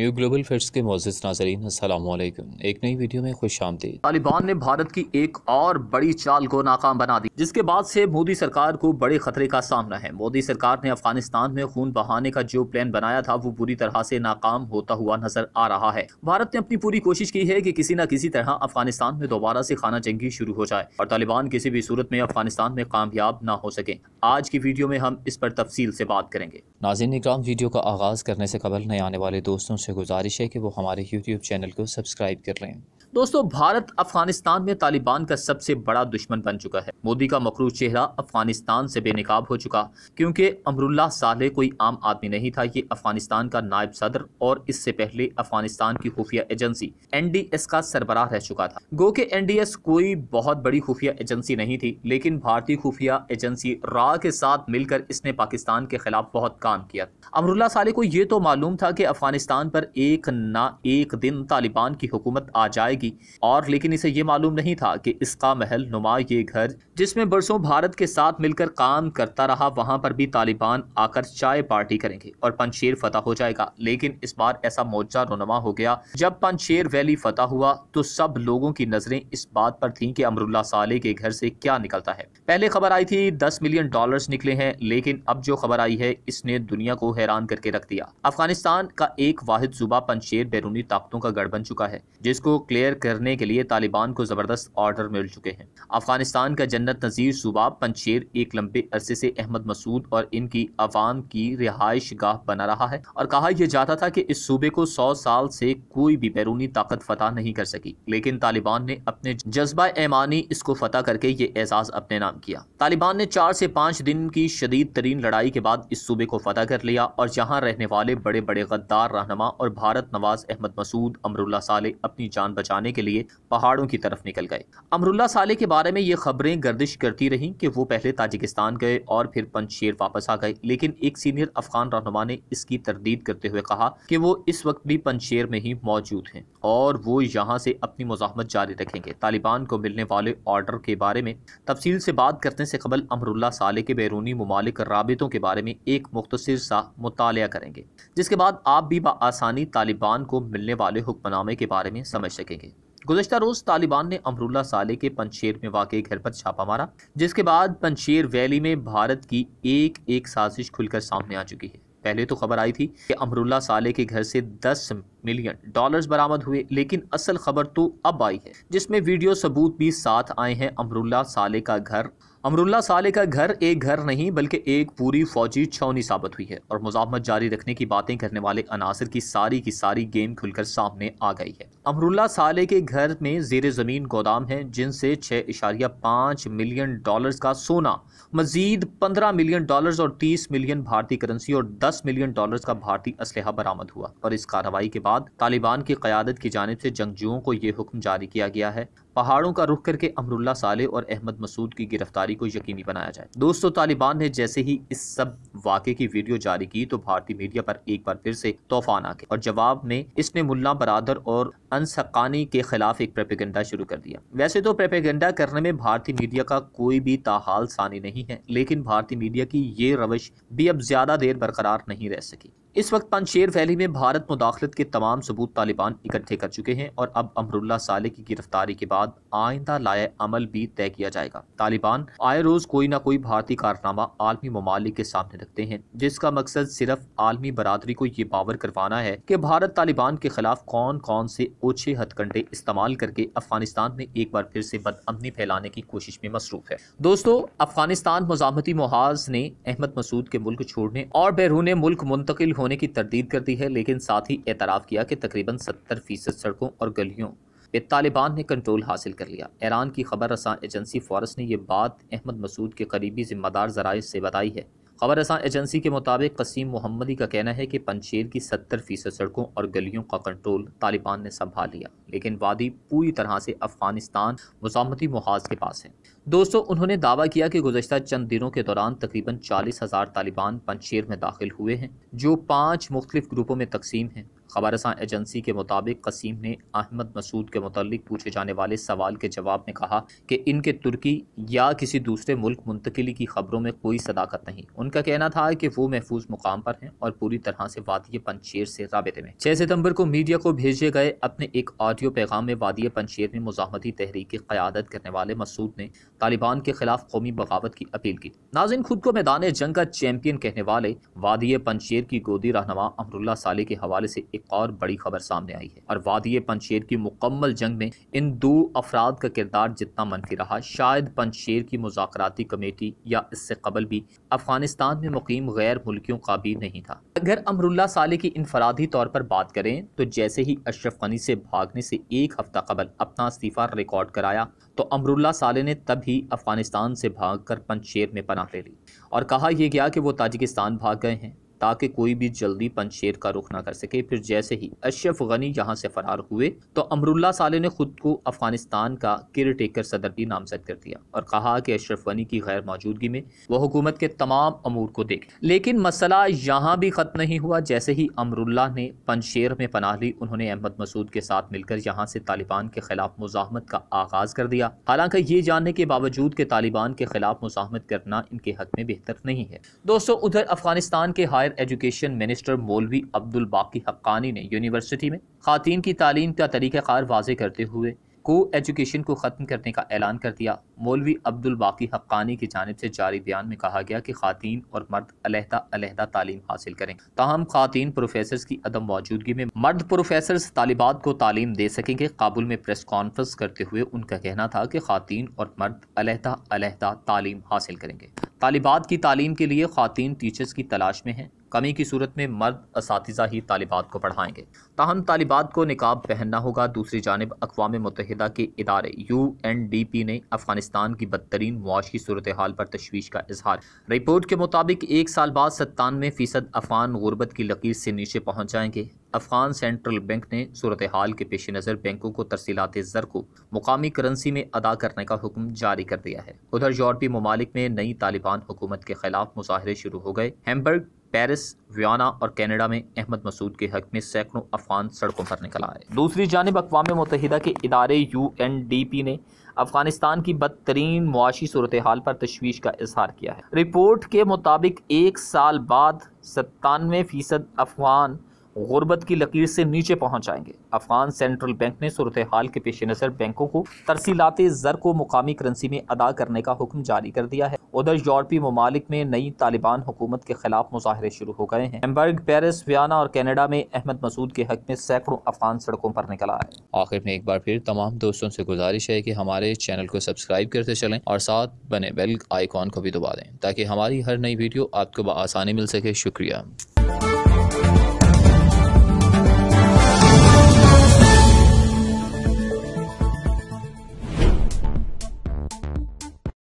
new global facts के मोजिज नाजरीन असलम एक नई वीडियो में खुश आमदी तालिबान ने भारत की एक और बड़ी चाल को नाकाम बना दी जिसके बाद से मोदी सरकार को बड़े खतरे का सामना है मोदी सरकार ने अफगानिस्तान में खून बहाने का जो प्लान बनाया था वो बुरी तरह से नाकाम होता हुआ नजर आ रहा है भारत ने अपनी पूरी कोशिश की है की कि किसी न किसी तरह अफगानिस्तान में दोबारा ऐसी खाना जंगी शुरू हो जाए और तालिबान किसी भी सूरत में अफगानिस्तान में कामयाब न हो सके आज की वीडियो में हम इस पर तफसील से बात करेंगे नाजिन इक्राम वीडियो का आगाज़ करने से कबल नए आने वाले दोस्तों से गुजारिश है कि वो हमारे यूट्यूब चैनल को सब्सक्राइब कर लें दोस्तों भारत अफगानिस्तान में तालिबान का सबसे बड़ा दुश्मन बन चुका है मोदी का मकरू चेहरा अफगानिस्तान से बेनकाब हो चुका क्योंकि अमरुल्ला साले कोई आम आदमी नहीं था ये अफगानिस्तान का नायब सदर और इससे पहले अफगानिस्तान की खुफिया एजेंसी एनडीएस का सरबराह रह चुका था गो के एनडीएस कोई बहुत बड़ी खुफिया एजेंसी नहीं थी लेकिन भारतीय खुफिया एजेंसी रा के साथ मिलकर इसने पाकिस्तान के खिलाफ बहुत काम किया अमरुल्ला साले को ये तो मालूम था कि अफगानिस्तान पर एक ना एक दिन तालिबान की हुकूमत आ जाएगी जाएगी और लेकिन इसे ये मालूम नहीं था कि इसका महल नुमा ये घर जिसमें बरसों भारत के साथ मिलकर काम करता रहा वहाँ पर भी तालिबान आकर चाय पार्टी करेंगे और पंचेर फतह हो जाएगा लेकिन इस बार ऐसा मोर्चा रोनमा हो गया जब पंचेर वैली फतह हुआ तो सब लोगों की नजरें इस बात पर थी कि अमरुल्ला साले के घर से क्या निकलता है पहले खबर आई थी दस मिलियन डॉलर निकले हैं लेकिन अब जो खबर आई है इसने दुनिया को हैरान करके रख दिया अफगानिस्तान का एक वाहिद सूबा पंचेर बैरूनी ताकतों का गढ़ बन चुका है जिसको क्लियर रिपेयर करने के लिए तालिबान को ज़बरदस्त ऑर्डर मिल चुके हैं अफगानिस्तान का जन्नत नज़ीर सूबा पंचेर एक लंबे अरसे से अहमद मसूद और इनकी अवाम की रिहाइश गाह बना रहा है और कहा यह जाता था कि इस सूबे को सौ साल से कोई भी बैरूनी ताकत फतह नहीं कर सकी लेकिन तालिबान ने अपने जज्बा ऐमानी इसको फतह करके ये एजाज अपने नाम किया तालिबान ने चार से पाँच दिन की शदीद तरीन लड़ाई के बाद इस सूबे को फतह कर लिया और यहाँ रहने वाले बड़े बड़े गद्दार रहनमा और भारत नवाज अहमद मसूद अमरुल्ला साले अपनी जान बचाने बचाने के लिए पहाड़ों की तरफ निकल गए अमरुल्ला साले के बारे में ये खबरें गर्दिश करती रहीं कि वो पहले ताजिकिस्तान गए और फिर पंचशेर वापस आ गए लेकिन एक सीनियर अफगान रहनुमा ने इसकी तरदीद करते हुए कहा कि वो इस वक्त भी पंचशेर में ही मौजूद हैं और वो यहाँ से अपनी मुजामत जारी रखेंगे तालिबान को मिलने वाले ऑर्डर के बारे में तफसील से बात करने से कबल अमरुल्ला साले के बैरूनी ममालिक रबतों के बारे में एक मुख्तर सा मुताल करेंगे जिसके बाद आप भी बसानी तालिबान को मिलने वाले हुक्मनामे के बारे में समझ सकेंगे गुजशत रोज तालिबान ने अमरुल्ला साले के पंचेर में वाक़ घर पर छापा मारा जिसके बाद पंचेर वैली में भारत की एक एक साजिश खुलकर सामने आ चुकी है पहले तो खबर आई थी कि अमरुल्ला साले के घर से 10 मिलियन डॉलर्स बरामद हुए लेकिन असल खबर तो अब आई है जिसमें वीडियो सबूत भी साथ आए हैं अमरुल्ला साले का घर अमरुल्ला साले का घर एक घर नहीं बल्कि एक पूरी फौजी छौनी साबित हुई है और मुजामत जारी रखने की बातें करने वाले अनासर की सारी की सारी गेम खुलकर सामने आ गई है अमरुल्ला साले के घर में जेर ज़मीन गोदाम है जिनसे छः इशारिया पाँच मिलियन डॉलर्स का सोना मजीद पंद्रह मिलियन डॉलर्स और तीस मिलियन भारतीय करेंसी और दस मिलियन डॉलर्स का भारतीय असलहा बरामद हुआ और इस कार्रवाई के बाद तालिबान की क्यादत की जानब से जंगजुओं को ये हुक्म जारी किया गया है पहाड़ों का रुख करके अमरुल्ला साले और अहमद मसूद की गिरफ्तारी को यकीनी बनाया जाए दोस्तों तालिबान ने जैसे ही इस सब वाक़े की वीडियो जारी की तो भारतीय मीडिया पर एक बार फिर से तूफान आ गया और जवाब में इसने मुल्ला बरादर और अनसकानी के खिलाफ एक प्रेपेगेंडा शुरू कर दिया वैसे तो प्रेपेगेंडा करने में भारतीय मीडिया का कोई भी ताहाल सानी नहीं है लेकिन भारतीय मीडिया की ये रविश भी अब ज्यादा देर बरकरार नहीं रह सकी इस वक्त पनशेर वैली में भारत मुदाखलत के तमाम सबूत तालिबान इकट्ठे कर चुके हैं और अब अमरुल्ला साले की गिरफ्तारी के बाद आइंदा लाए अमल भी तय किया जाएगा तालिबान आए रोज कोई ना कोई भारतीय कारनामा आलमी ममालिक के सामने रखते हैं जिसका मकसद सिर्फ आलमी बरदरी को ये बावर करवाना है कि भारत तालिबान के खिलाफ कौन कौन से ओछे हथकंडे इस्तेमाल करके अफगानिस्तान में एक बार फिर से बदअमनी फैलाने की कोशिश में मसरूफ है दोस्तों अफगानिस्तान मजामती महाज ने अहमद मसूद के मुल्क छोड़ने और बैरून मुल्क मुंतकिल होने की तरदीद कर दी है लेकिन साथ ही एतराफ़ किया कि तकरीबन सत्तर फ़ीसद सड़कों और गलियों पे तालिबान ने कंट्रोल हासिल कर लिया ईरान की खबर रसान एजेंसी फॉरस ने यह बात अहमद मसूद के करीबी जिम्मेदार जराए से बताई है खबर रसा एजेंसी के मुताबिक कसीम मोहम्मदी का कहना है कि पंचेर की सत्तर फ़ीसद सड़कों और गलियों का कंट्रोल तालिबान ने संभाल लिया लेकिन वादी पूरी तरह से अफगानिस्तान मजामती महाज के पास है दोस्तों उन्होंने दावा किया कि गुजशत चंद दिनों के दौरान तकरीबन चालीस हज़ार तालिबान पंचेर में दाखिल हुए हैं जो पाँच मुख्तलिफ ग्रुपों में तकसीम हैं खबरसा एजेंसी के मुताबिक कसीम ने अहमद मसूद के मतलब पूछे जाने वाले सवाल के जवाब में कहा कि इनके तुर्की या किसी दूसरे मुल्क मुंतकली की खबरों में कोई सदाकत नहीं उनका कहना था कि वो महफूज मुकाम पर हैं और पूरी तरह से वादिय पंचेर से रबते में छः सितम्बर को मीडिया को भेजे गए अपने एक ऑडियो पैगाम में वादिय पंचेर में मुजामती तहरीक की क्यादत करने वाले मसूद ने तालिबान के खिलाफ कौमी बगावत की अपील की नाजिन खुद को मैदान जंग का चैंपियन कहने वाले वादिय पंचेर की गोदी रहनमा अमरुल्ला साले के हवाले से एक और बड़ी खबर सामने आई है और वादी पंचेर की मुकम्मल जंग में इन दो अफराद का किरदार जितना मनफी रहा शायद पंचेर की मुजाकती कमेटी या इससे कबल भी अफगानिस्तान में मुकीम गैर मुल्कियों का भी नहीं था अगर अमरुल्ला साले की इनफरादी तौर पर बात करें तो जैसे ही अशरफ गनी से भागने से एक हफ्ता कबल अपना इस्तीफा रिकॉर्ड कराया तो अमरुल्ला साले ने तब ही अफगानिस्तान से भागकर पंचेर में पनाह ले ली और कहा यह गया कि वो ताजिकिस्तान भाग गए हैं ताकि कोई भी जल्दी पंचशेर का रुख ना कर सके फिर जैसे ही अशरफ गनी यहाँ से फरार हुए तो अमरुल्ला साले ने खुद को अफगानिस्तान का केयर टेकर सदर भी नामजद कर दिया और कहा कि अशरफ गनी की गैर मौजूदगी में वह हुकूमत के तमाम अमूर को देखे लेकिन मसला यहाँ भी ख़त्म नहीं हुआ जैसे ही अमरुल्ला ने पंचशेर में पनाह ली उन्होंने अहमद मसूद के साथ मिलकर यहाँ से तालिबान के खिलाफ मुजामत का आगाज़ कर दिया हालांकि ये जानने के बावजूद के तालिबान के खिलाफ मुजामत करना इनके हक में बेहतर नहीं है दोस्तों उधर अफगानिस्तान के हायर हायर एजुकेशन मिनिस्टर मौलवी अब्दुल बाकी हक्कानी ने यूनिवर्सिटी में खातन की तालीम का तरीक़ार वाजे करते हुए को एजुकेशन को ख़त्म करने का ऐलान कर दिया मौलवी अब्दुल बाकी हक्कानी की जानब से जारी बयान में कहा गया कि खातन और मर्द अलहदा अलहदा तालीम हासिल करें ताहम खातन प्रोफेसर की अदम मौजूदगी में मर्द प्रोफेसर तालिबात को तालीम दे सकेंगे काबुल में प्रेस कॉन्फ्रेंस करते हुए उनका कहना था कि खातन और मर्द अलहदा अलहदा तालीम हासिल करेंगे तालिबात की तालीम के लिए खातन टीचर्स की तलाश में हैं कमी की सूरत में मर्द इस ही तालिबात को पढ़ाएंगे ताहम तालिबात को निकाब पहनना होगा दूसरी जानब अकवा मतहदा के इदारे यू एन डी पी ने अफगानिस्तान की बदतरीन मुआशी सूरत हाल पर तशवीश का इजहार रिपोर्ट के मुताबिक एक साल बाद सत्तानवे फ़ीसद अफगान गुरबत की लकीर से नीचे पहुँच जाएंगे अफगान सेंट्रल बैंक ने सूरत हाल के पेश नज़र बैंकों को तरसीलात ज़र को मुकामी करेंसी में अदा करने का हुक्म जारी कर दिया है उधर यूरोपीय ममालिक में नई तालिबान हुकूमत के खिलाफ मुजाहरे शुरू हो गए हेम्बर्ग पेरिस वियाना और कनाडा में अहमद मसूद के हक में सैकड़ों अफगान सड़कों पर निकल आए दूसरी जानब अकवा मतहदा के इदारे यू एन डी पी ने अफगानिस्तान की बदतरीन मुआशी सूरत हाल पर तशवीश का इजहार किया है रिपोर्ट के मुताबिक एक साल बाद सत्तानवे फ़ीसद अफगान गुर्बत की लकीर से नीचे पहुंच जाएंगे अफगान सेंट्रल बैंक ने सूरत हाल के पेश नज़र बैंकों को तरसीलात जर को मुकामी करेंसी में अदा करने का हुक्म जारी कर दिया है उधर यूरोपीय ममालिक में नई तालिबान हुकूमत के खिलाफ मुजाहरे शुरू हो गए हैं एम्बर्ग पेरिस वियना और कैनेडा में अहमद मसूद के हक में सैकड़ों अफगान सड़कों पर निकल आए आखिर में एक बार फिर तमाम दोस्तों से गुजारिश है कि हमारे चैनल को सब्सक्राइब करते चलें और साथ बने बेल आइकॉन को भी दबा दें ताकि हमारी हर नई वीडियो आपको आसानी मिल सके शुक्रिया